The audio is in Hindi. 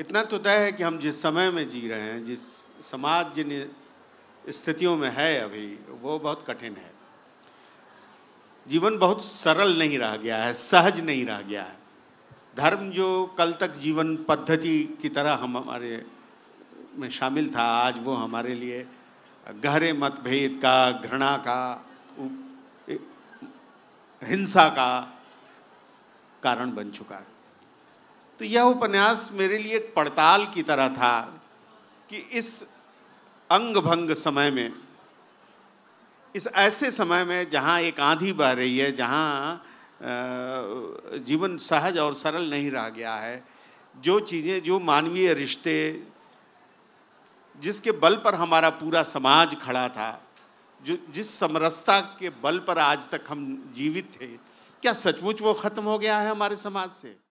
इतना तो तय है कि हम जिस समय में जी रहे हैं जिस समाज जिन स्थितियों में है अभी वो बहुत कठिन है जीवन बहुत सरल नहीं रह गया है सहज नहीं रह गया है धर्म जो कल तक जीवन पद्धति की तरह हम हमारे में शामिल था आज वो हमारे लिए गहरे मतभेद का घृणा का हिंसा का कारण बन चुका है तो यह उपन्यास मेरे लिए एक पड़ताल की तरह था कि इस अंग भंग समय में इस ऐसे समय में जहाँ एक आंधी बह रही है जहाँ जीवन सहज और सरल नहीं रह गया है जो चीज़ें जो मानवीय रिश्ते जिसके बल पर हमारा पूरा समाज खड़ा था जो जिस समरसता के बल पर आज तक हम जीवित थे क्या सचमुच वो ख़त्म हो गया है हमारे समाज से